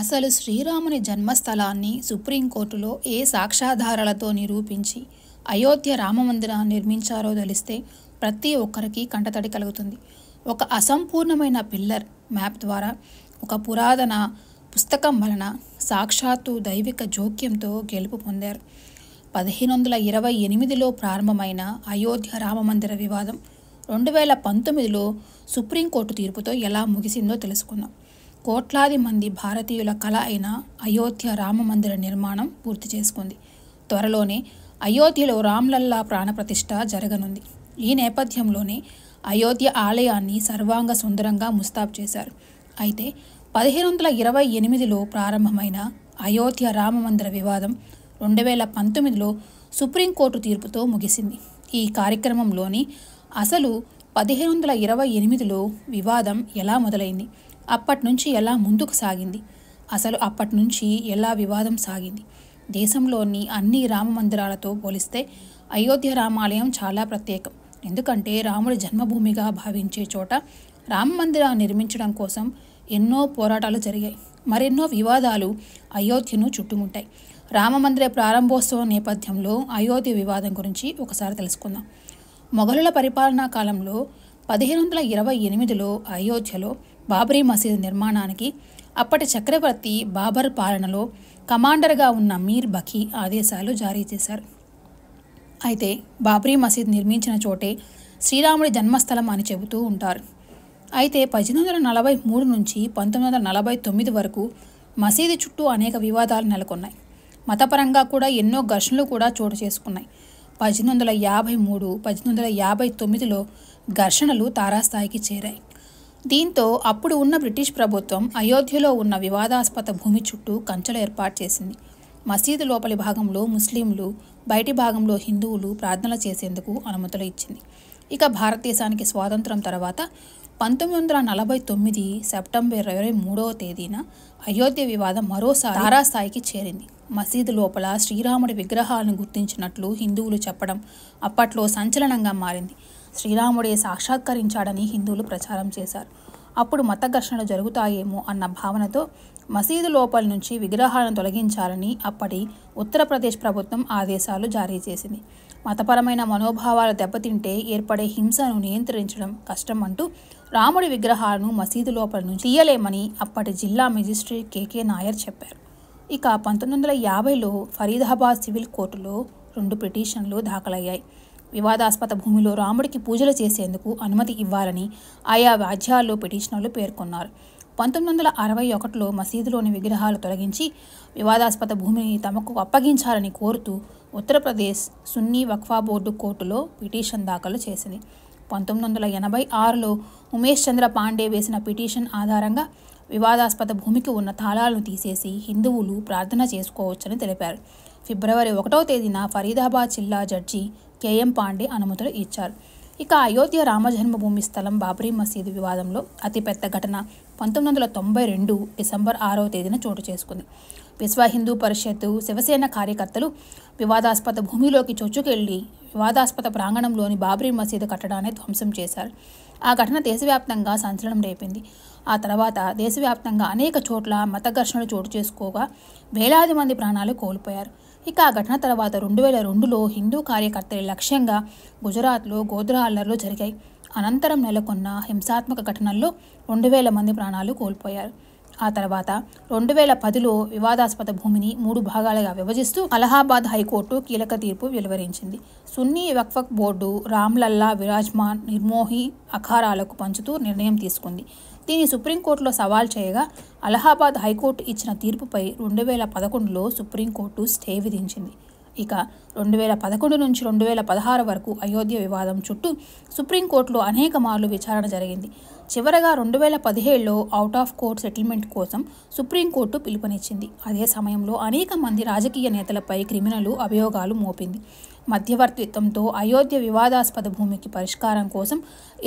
అసలు శ్రీరాముని జన్మస్థలాన్ని సుప్రీంకోర్టులో ఏ సాక్ష్యాధారాలతో నిరూపించి అయోధ్య రామమందిరాన్ని నిర్మించారో తెలిస్తే ప్రతి ఒక్కరికి కంటతడి కలుగుతుంది ఒక అసంపూర్ణమైన పిల్లర్ మ్యాప్ ద్వారా ఒక పురాతన పుస్తకం వలన సాక్షాత్తు దైవిక జోక్యంతో గెలుపు పొందారు పదిహేను వందల ఇరవై ఎనిమిదిలో ప్రారంభమైన అయోధ్య రామమందిర వివాదం రెండు వేల పంతొమ్మిదిలో సుప్రీంకోర్టు తీర్పుతో ఎలా ముగిసిందో తెలుసుకుందాం కోట్లాది మంది భారతీయుల కళ అయిన అయోధ్య రామ మందిర నిర్మాణం పూర్తి చేసుకుంది త్వరలోనే అయోధ్యలో రామ్లల్లా ప్రాణప్రతిష్ఠ జరగనుంది ఈ నేపథ్యంలోనే అయోధ్య ఆలయాన్ని సర్వాంగ సుందరంగా ముస్తాబ్ చేశారు అయితే పదిహేను వందల ఇరవై ఎనిమిదిలో ప్రారంభమైన అయోధ్య రామ మందిర వివాదం రెండు వేల పంతొమ్మిదిలో సుప్రీంకోర్టు తీర్పుతో ముగిసింది ఈ కార్యక్రమంలోని అసలు పదిహేను వందల ఇరవై ఎనిమిదిలో వివాదం ఎలా మొదలైంది అప్పటినుంచి ఎలా ముందుకు సాగింది అసలు అప్పటినుంచి ఎలా వివాదం సాగింది దేశంలోని అన్ని రామ మందిరాలతో పోలిస్తే అయోధ్య రామాలయం చాలా ప్రత్యేకం ఎందుకంటే రాముడి జన్మభూమిగా భావించే చోట రామ మందిరాన్ని నిర్మించడం కోసం ఎన్నో పోరాటాలు జరిగాయి మరెన్నో వివాదాలు అయోధ్యను చుట్టుముంటాయి రామ మందిర ప్రారంభోత్సవం నేపథ్యంలో అయోధ్య వివాదం గురించి ఒకసారి తెలుసుకుందాం మొఘలుల పరిపాలనా కాలంలో పదిహేను వందల ఇరవై ఎనిమిదిలో అయోధ్యలో బాబ్రీ మసీదు నిర్మాణానికి అప్పటి చక్రవర్తి బాబర్ పాలనలో కమాండర్గా ఉన్న మీర్ బఖీ ఆదేశాలు జారీ చేశారు అయితే బాబ్రీ మసీద్ నిర్మించిన చోటే శ్రీరాముడి జన్మస్థలం అని చెబుతూ ఉంటారు అయితే పద్దెనిమిది వందల నలభై మూడు నుంచి పంతొమ్మిది వందల నలభై తొమ్మిది వరకు మసీదు చుట్టూ అనేక వివాదాలు నెలకొన్నాయి మతపరంగా కూడా ఎన్నో ఘర్షణలు కూడా చోటు చేసుకున్నాయి పద్దెనిమిది వందల యాభై మూడు పద్దెనిమిది వందల యాభై తొమ్మిదిలో ఘర్షణలు తారాస్థాయికి చేరాయి దీంతో అప్పుడు ఉన్న బ్రిటిష్ ప్రభుత్వం అయోధ్యలో ఉన్న వివాదాస్పద భూమి చుట్టూ కంచెలు ఏర్పాటు చేసింది మసీదు లోపలి భాగంలో ముస్లింలు బయటి భాగంలో హిందువులు ప్రార్థనలు చేసేందుకు అనుమతులు ఇచ్చింది ఇక భారతదేశానికి స్వాతంత్రం తర్వాత పంతొమ్మిది వందల నలభై తొమ్మిది సెప్టెంబర్ ఇరవై మూడవ తేదీన అయోధ్య వివాదం మరోసారి తారాస్థాయికి చేరింది మసీదు లోపల శ్రీరాముడి విగ్రహాలను గుర్తించినట్లు హిందువులు చెప్పడం అప్పట్లో సంచలనంగా మారింది శ్రీరాముడే సాక్షాత్కరించాడని హిందువులు ప్రచారం చేశారు అప్పుడు మత ఘర్షణలు జరుగుతాయేమో అన్న భావనతో మసీదు లోపల నుంచి విగ్రహాలను తొలగించాలని అప్పటి ఉత్తరప్రదేశ్ ప్రభుత్వం ఆదేశాలు జారీ చేసింది మతపరమైన మనోభావాలు దెబ్బతింటే ఏర్పడే హింసను నియంత్రించడం కష్టం అంటూ రాముడి విగ్రహాలను మసీదు లోపల నుంచి తీయలేమని అప్పటి జిల్లా మెజిస్ట్రేట్ కెకే నాయర్ చెప్పారు ఇక పంతొమ్మిది వందల యాభైలో ఫరీదాబాద్ సివిల్ కోర్టులో రెండు పిటిషన్లు దాఖలయ్యాయి వివాదాస్పద భూమిలో రాముడికి పూజలు చేసేందుకు అనుమతి ఇవ్వాలని ఆయా రాజ్యాల్లో పిటిషనర్లు పేర్కొన్నారు పంతొమ్మిది వందల అరవై ఒకటిలో మసీదులోని విగ్రహాలు తొలగించి వివాదాస్పద భూమిని తమకు అప్పగించాలని కోరుతూ ఉత్తరప్రదేశ్ సున్నీ వక్ఫా బోర్డు కోర్టులో పిటిషన్ దాఖలు చేసింది పంతొమ్మిది వందల ఎనభై ఆరులో ఉమేష్ చంద్ర పాండే వేసిన పిటిషన్ ఆధారంగా వివాదాస్పద భూమికి ఉన్న తాళాలను తీసేసి హిందువులు ప్రార్థన చేసుకోవచ్చని తెలిపారు ఫిబ్రవరి ఒకటో తేదీన ఫరీదాబాద్ జిల్లా జడ్జి కేఎం పాండే అనుమతులు ఇచ్చారు ఇక అయోధ్య రామజన్మభూమి స్థలం బాబ్రీ మసీదు వివాదంలో అతిపెద్ద ఘటన పంతొమ్మిది వందల తొంభై రెండు డిసెంబర్ ఆరో తేదీన చోటు చేసుకుంది విశ్వ హిందూ పరిషత్తు శివసేన కార్యకర్తలు వివాదాస్పద భూమిలోకి చొచ్చుకెళ్లి వివాదాస్పద ప్రాంగణంలోని బాబ్రీ మసీదు కట్టడాన్ని ధ్వంసం చేశారు ఆ ఘటన దేశవ్యాప్తంగా సంచలనం రేపింది ఆ తర్వాత దేశవ్యాప్తంగా అనేక చోట్ల మత ఘర్షణలు చోటు చేసుకోగా వేలాది మంది ప్రాణాలు కోల్పోయారు ఇక ఆ ఘటన తర్వాత రెండు వేల రెండులో హిందూ కార్యకర్తల లక్ష్యంగా గుజరాత్లో గోధుల అల్లర్లు జరిగాయి అనంతరం నెలకొన్న హింసాత్మక ఘటనల్లో రెండు వేల మంది ప్రాణాలు కోల్పోయారు ఆ తర్వాత రెండు వేల పదిలో వివాదాస్పద భూమిని మూడు భాగాలుగా విభజిస్తూ అలహాబాద్ హైకోర్టు కీలక తీర్పు వెలువరించింది సున్నీ వక్ఫక్ బోర్డు రామ్లల్లా విరాజ్మాన్ నిర్మోహి అఖారాలకు పంచుతూ నిర్ణయం తీసుకుంది దీన్ని సుప్రీంకోర్టులో సవాల్ చేయగా అలహాబాద్ హైకోర్టు ఇచ్చిన తీర్పుపై రెండు వేల పదకొండులో సుప్రీంకోర్టు స్టే విధించింది ఇక రెండు వేల పదకొండు నుంచి రెండు వేల పదహారు వరకు అయోధ్య వివాదం చుట్టూ సుప్రీంకోర్టులో అనేక మార్లు విచారణ జరిగింది చివరగా రెండు వేల పదిహేడులో అవుట్ ఆఫ్ కోర్ట్ సెటిల్మెంట్ కోసం సుప్రీంకోర్టు పిలుపునిచ్చింది అదే సమయంలో అనేక మంది రాజకీయ నేతలపై క్రిమినలు అభియోగాలు మోపింది మధ్యవర్తిత్వంతో అయోధ్య వివాదాస్పద భూమికి పరిష్కారం కోసం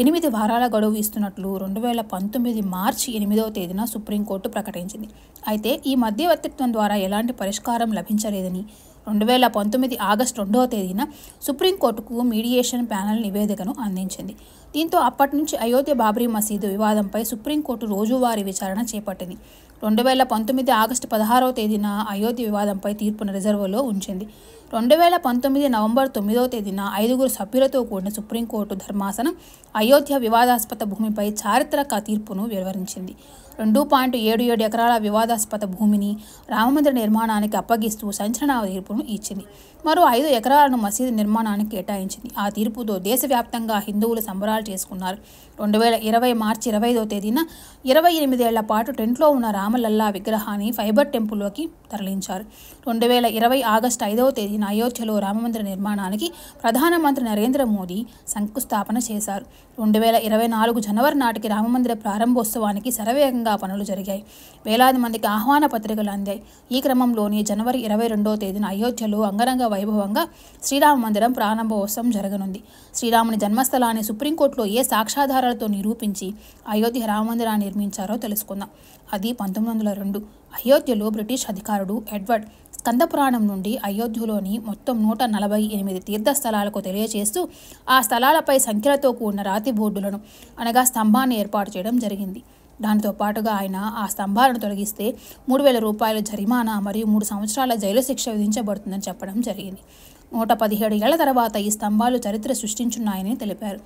ఎనిమిది వారాల గడువు ఇస్తున్నట్లు రెండు వేల పంతొమ్మిది మార్చి ఎనిమిదవ తేదీన సుప్రీంకోర్టు ప్రకటించింది అయితే ఈ మధ్యవర్తిత్వం ద్వారా ఎలాంటి పరిష్కారం లభించలేదని రెండు వేల పంతొమ్మిది ఆగస్టు రెండవ తేదీన సుప్రీంకోర్టుకు మీడియేషన్ ప్యానెల్ నివేదికను అందించింది దీంతో అప్పటి నుంచి అయోధ్య బాబ్రీ మసీదు వివాదంపై సుప్రీంకోర్టు రోజువారీ విచారణ చేపట్టింది రెండు వేల పంతొమ్మిది ఆగస్టు పదహారవ తేదీన అయోధ్య వివాదంపై తీర్పును రిజర్వ్లో ఉంచింది రెండు వేల పంతొమ్మిది నవంబర్ తొమ్మిదవ తేదీన ఐదుగురు సభ్యులతో కూడిన సుప్రీంకోర్టు ధర్మాసనం అయోధ్య వివాదాస్పద భూమిపై చారిత్రక తీర్పును వెలువరించింది రెండు పాయింట్ ఏడు ఏడు ఎకరాల వివాదాస్పద భూమిని రామమందిర నిర్మాణానికి అప్పగిస్తూ సంచలన తీర్పును ఇచ్చింది మరో ఐదు ఎకరాలను మసీదు నిర్మాణానికి కేటాయించింది ఆ తీర్పుతో దేశవ్యాప్తంగా హిందువులు సంబరాలు చేసుకున్నారు రెండు వేల ఇరవై మార్చి ఇరవైదో తేదీన ఇరవై ఎనిమిదేళ్ల పాటు టెంట్లో ఉన్న రామలల్లా విగ్రహాన్ని ఫైబర్ టెంపుల్లోకి తరలించారు రెండు వేల ఇరవై ఆగస్టు ఐదవ తేదీన చేసిన అయోధ్యలో రామమందిర నిర్మాణానికి ప్రధానమంత్రి నరేంద్ర మోదీ శంకుస్థాపన చేశారు రెండు వేల ఇరవై నాలుగు జనవరి నాటికి రామమందిర ప్రారంభోత్సవానికి శరవేగంగా పనులు జరిగాయి వేలాది మందికి ఆహ్వాన పత్రికలు అందాయి ఈ క్రమంలోనే జనవరి ఇరవై రెండవ తేదీన అయోధ్యలో అంగరంగ వైభవంగా శ్రీరామ మందిరం ప్రారంభోత్సవం జరగనుంది శ్రీరాముని జన్మస్థలాన్ని సుప్రీంకోర్టులో ఏ సాక్ష్యాధారాలతో నిరూపించి అయోధ్య రామమందిరాన్ని నిర్మించారో తెలుసుకుందాం అది పంతొమ్మిది వందల రెండు అయోధ్యలో బ్రిటిష్ అధికారుడు ఎడ్వర్డ్ స్కందపురాణం నుండి అయోధ్యలోని మొత్తం నూట నలభై ఎనిమిది తీర్థస్థలాలకు తెలియజేస్తూ ఆ స్థలాలపై సంఖ్యలతో కూడిన రాతి బోర్డులను అనగా స్తంభాన్ని ఏర్పాటు చేయడం జరిగింది దానితో పాటుగా ఆయన ఆ స్తంభాలను తొలగిస్తే మూడు వేల రూపాయల జరిమానా మరియు మూడు సంవత్సరాల జైలు శిక్ష విధించబడుతుందని చెప్పడం జరిగింది నూట పదిహేడు ఏళ్ల తర్వాత ఈ స్తంభాలు చరిత్ర సృష్టించున్నాయని తెలిపారు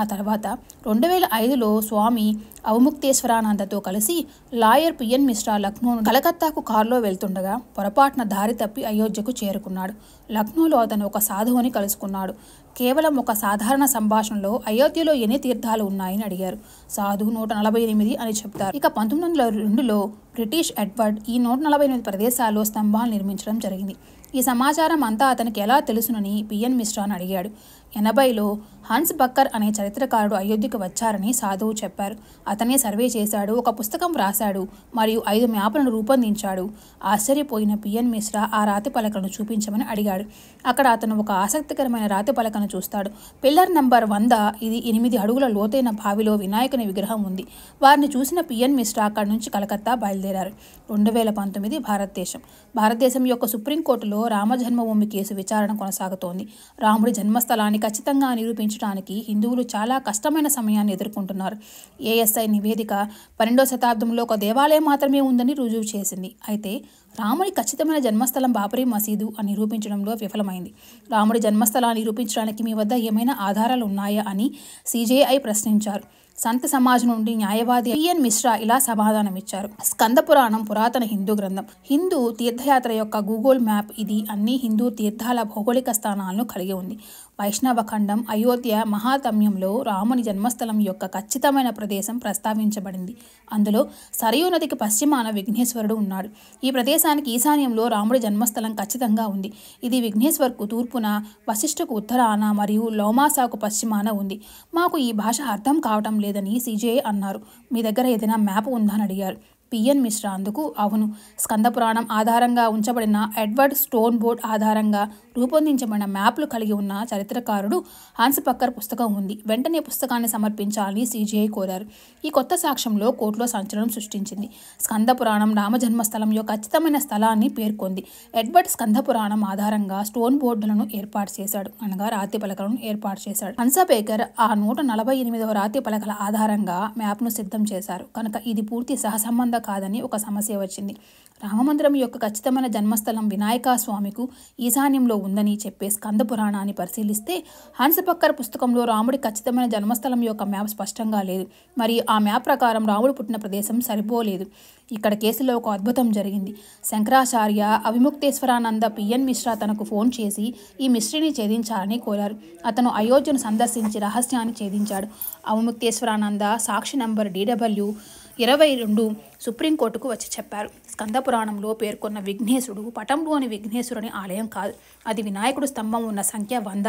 ఆ తర్వాత రెండు వేల ఐదులో స్వామి అవముక్తేశ్వరానందతో కలిసి లాయర్ పిఎన్ మిశ్రా లక్నో కలకత్తాకు కారులో వెళ్తుండగా పొరపాటున దారి తప్పి అయోధ్యకు చేరుకున్నాడు లక్నోలో అతను ఒక సాధువుని కలుసుకున్నాడు కేవలం ఒక సాధారణ సంభాషణలో అయోధ్యలో ఎన్ని తీర్థాలు ఉన్నాయని అడిగారు సాధువు నూట నలభై ఎనిమిది అని చెప్తారు ఇక పంతొమ్మిది వందల రెండులో బ్రిటిష్ ఎడ్వర్డ్ ఈ నూట నలభై ఎనిమిది ప్రదేశాల్లో స్తంభాలు నిర్మించడం జరిగింది ఈ సమాచారం అంతా అతనికి ఎలా తెలుసునని పిఎన్ మిశ్రాను అడిగాడు ఎనభైలో హన్స్ బక్కర్ అనే చరిత్రకారుడు అయోధ్యకు వచ్చారని సాధువు చెప్పారు అతనే సర్వే చేశాడు ఒక పుస్తకం వ్రాశాడు మరియు ఐదు మ్యాప్లను రూపొందించాడు ఆశ్చర్యపోయిన పిఎన్ మిశ్రా ఆ రాతి పలకను చూపించమని అడిగాడు అక్కడ అతను ఒక ఆసక్తికరమైన రాతి పలకను చూస్తాడు పిల్లర్ నంబర్ వంద ఇది ఎనిమిది అడుగుల లోతైన బావిలో వినాయకుని విగ్రహం ఉంది వారిని చూసిన పిఎన్ మిశ్రా అక్కడి నుంచి కలకత్తా బయలుదేరారు బయలుదేరారు రెండు వేల పంతొమ్మిది భారతదేశం భారతదేశం యొక్క సుప్రీంకోర్టులో రామ జన్మభూమి కేసు విచారణ కొనసాగుతోంది రాముడి జన్మస్థలాన్ని ఖచ్చితంగా నిరూపించడానికి హిందువులు చాలా కష్టమైన సమయాన్ని ఎదుర్కొంటున్నారు ఏఎస్ఐ నివేదిక పన్నెండో శతాబ్దంలో ఒక దేవాలయం మాత్రమే ఉందని రుజువు చేసింది అయితే రాముడి ఖచ్చితమైన జన్మస్థలం బాబరీ మసీదు అని నిరూపించడంలో విఫలమైంది రాముడి జన్మస్థలాన్ని నిరూపించడానికి మీ వద్ద ఏమైనా ఆధారాలు ఉన్నాయా అని సిజేఐ ప్రశ్నించారు సంత సమాజ్ నుండి న్యాయవాది పిఎన్ మిశ్రా ఇలా సమాధానమిచ్చారు స్కంద పురాణం పురాతన హిందూ గ్రంథం హిందూ తీర్థయాత్ర యొక్క గూగుల్ మ్యాప్ ఇది అన్ని హిందూ తీర్థాల భౌగోళిక స్థానాలను కలిగి ఉంది వైష్ణవఖండం అయోధ్య మహాతమ్యంలో రాముని జన్మస్థలం యొక్క ఖచ్చితమైన ప్రదేశం ప్రస్తావించబడింది అందులో సరయూ నదికి పశ్చిమాన విఘ్నేశ్వరుడు ఉన్నాడు ఈ ప్రదేశానికి ఈశాన్యంలో రాముడి జన్మస్థలం ఖచ్చితంగా ఉంది ఇది విఘ్నేశ్వర్కు తూర్పున వశిష్ఠకు ఉత్తరాన మరియు లోమాసాకు పశ్చిమాన ఉంది మాకు ఈ భాష అర్థం కావటం లేదని సిజే అన్నారు మీ దగ్గర ఏదైనా మ్యాప్ ఉందని అడిగారు పిఎన్ మిశ్రా అందుకు అవును స్కందపురాణం ఆధారంగా ఉంచబడిన ఎడ్వర్డ్ స్టోన్ బోర్డ్ ఆధారంగా రూపొందించబడిన మ్యాప్లు కలిగి ఉన్న చరిత్రకారుడు హాన్స్పక్కర్ పుస్తకం ఉంది వెంటనే పుస్తకాన్ని సమర్పించాలని సీజీఐ కోరారు ఈ కొత్త సాక్ష్యంలో కోర్టులో సంచలనం సృష్టించింది స్కందపురాణం రామజన్మస్థలం యొక్క ఖచ్చితమైన స్థలాన్ని పేర్కొంది ఎడ్వర్డ్ స్కందపురాణం ఆధారంగా స్టోన్ బోర్డులను ఏర్పాటు చేశాడు అనగా రాతి పలకలను ఏర్పాటు చేశాడు హన్సబేకర్ ఆ నూట నలభై ఎనిమిదవ రాతి పలకల ఆధారంగా మ్యాప్ను సిద్ధం చేశారు కనుక ఇది పూర్తి సహసంబంధ కాదని ఒక సమస్య వచ్చింది రామమందిరం యొక్క ఖచ్చితమైన జన్మస్థలం వినాయకస్వామికు ఈశాన్యంలో ఉందని చెప్పే స్కంద పురాణాన్ని పరిశీలిస్తే హన్సపక్కర్ పుస్తకంలో రాముడి ఖచ్చితమైన జన్మస్థలం యొక్క మ్యాప్ స్పష్టంగా లేదు మరి ఆ మ్యాప్ ప్రకారం రాముడు పుట్టిన ప్రదేశం సరిపోలేదు ఇక్కడ కేసులో ఒక అద్భుతం జరిగింది శంకరాచార్య అవిముక్తేశ్వరానంద పిఎన్ మిశ్రా తనకు ఫోన్ చేసి ఈ మిశ్రిని ఛేదించాలని కోరారు అతను అయోధ్యను సందర్శించి రహస్యాన్ని ఛేదించాడు అవిముక్తేశ్వరానంద సాక్షి నంబర్ డీడబ్ల్యూ ఇరవై రెండు సుప్రీంకోర్టుకు వచ్చి చెప్పారు స్కందపురాణంలో పేర్కొన్న విఘ్నేశుడు పటంలోని విఘ్నేశ్వరుని ఆలయం కాదు అది వినాయకుడు స్తంభం ఉన్న సంఖ్య వంద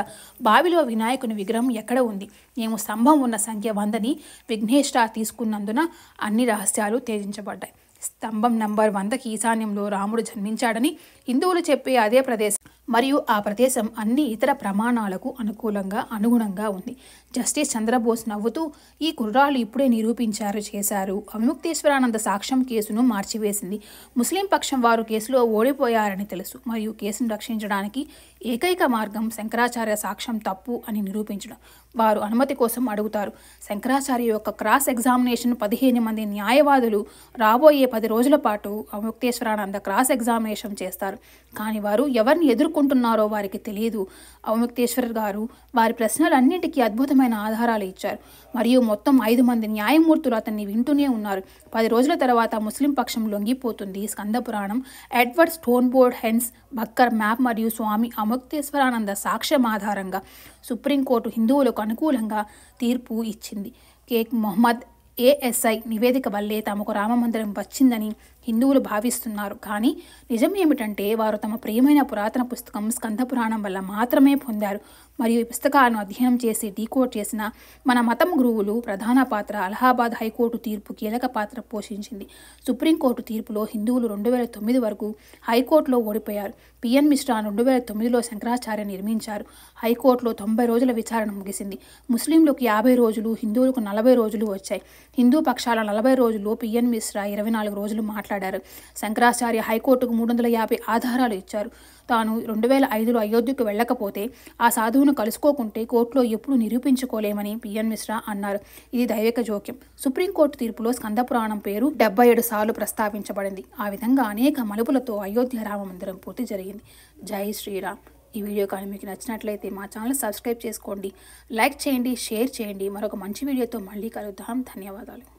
బావిలో వినాయకుని విగ్రహం ఎక్కడ ఉంది మేము స్తంభం ఉన్న సంఖ్య వందని విఘ్నేశ్వర తీసుకున్నందున అన్ని రహస్యాలు తేజించబడ్డాయి స్తంభం నంబర్ వందకి ఈశాన్యంలో రాముడు జన్మించాడని హిందువులు చెప్పే అదే ప్రదేశం మరియు ఆ ప్రదేశం అన్ని ఇతర ప్రమాణాలకు అనుకూలంగా అనుగుణంగా ఉంది జస్టిస్ చంద్రబోస్ నవ్వుతూ ఈ కుర్రాలు ఇప్పుడే నిరూపించారు చేశారు అవిముక్తేశ్వరానంద సాక్ష్యం కేసును మార్చివేసింది ముస్లిం పక్షం వారు కేసులో ఓడిపోయారని తెలుసు మరియు కేసును రక్షించడానికి ఏకైక మార్గం శంకరాచార్య సాక్ష్యం తప్పు అని నిరూపించడం వారు అనుమతి కోసం అడుగుతారు శంకరాచార్య యొక్క క్రాస్ ఎగ్జామినేషన్ పదిహేను మంది న్యాయవాదులు రాబోయే పది రోజుల పాటు అవిముక్తేశ్వరానంద క్రాస్ ఎగ్జామినేషన్ చేస్తారు కానీ వారు ఎవరిని ఎదుర్కొ ఎదుర్కొంటున్నారో వారికి తెలియదు అవముక్తేశ్వర గారు వారి ప్రశ్నలన్నింటికీ అద్భుతమైన ఆధారాలు ఇచ్చారు మరియు మొత్తం ఐదు మంది న్యాయమూర్తులు అతన్ని వింటూనే ఉన్నారు పది రోజుల తర్వాత ముస్లిం పక్షం లొంగిపోతుంది స్కందపురాణం ఎడ్వర్డ్ స్టోన్బోర్డ్ హెన్స్ బక్కర్ మ్యాప్ మరియు స్వామి అముక్తేశ్వరానంద సాక్ష్యం ఆధారంగా సుప్రీంకోర్టు హిందువులకు అనుకూలంగా తీర్పు ఇచ్చింది కేక్ మొహమ్మద్ ఏఎస్ఐ నివేదిక వల్లే తమకు రామమందిరం వచ్చిందని హిందువులు భావిస్తున్నారు కానీ నిజం ఏమిటంటే వారు తమ ప్రియమైన పురాతన పుస్తకం స్కందపురాణం వల్ల మాత్రమే పొందారు మరియు ఈ పుస్తకాలను అధ్యయనం చేసి డీకోడ్ చేసిన మన మతం గురువులు ప్రధాన పాత్ర అలహాబాద్ హైకోర్టు తీర్పు కీలక పాత్ర పోషించింది సుప్రీంకోర్టు తీర్పులో హిందువులు రెండు వేల తొమ్మిది వరకు హైకోర్టులో ఓడిపోయారు పిఎన్ మిశ్రా రెండు వేల తొమ్మిదిలో శంకరాచార్య నిర్మించారు హైకోర్టులో తొంభై రోజుల విచారణ ముగిసింది ముస్లింలకు యాభై రోజులు హిందువులకు నలభై రోజులు వచ్చాయి హిందూ పక్షాల నలభై రోజులు పిఎన్ మిశ్రా ఇరవై నాలుగు రోజులు మాట్లాడారు మాట్లాడారు శంకరాచార్య హైకోర్టుకు మూడు వందల యాభై ఆధారాలు ఇచ్చారు తాను రెండు వేల ఐదులో అయోధ్యకు వెళ్ళకపోతే ఆ సాధువును కలుసుకోకుంటే కోర్టులో ఎప్పుడు నిరూపించుకోలేమని పిఎన్ మిశ్రా అన్నారు ఇది దైవిక జోక్యం సుప్రీంకోర్టు తీర్పులో స్కందపురాణం పేరు డెబ్బై ఏడు సార్లు ప్రస్తావించబడింది ఆ విధంగా అనేక మలుపులతో అయోధ్య రామ మందిరం పూర్తి జరిగింది జై శ్రీరామ్ ఈ వీడియో కానీ మీకు నచ్చినట్లయితే మా ఛానల్ సబ్స్క్రైబ్ చేసుకోండి లైక్ చేయండి షేర్ చేయండి మరొక మంచి వీడియోతో మళ్ళీ కలుద్దాం ధన్యవాదాలు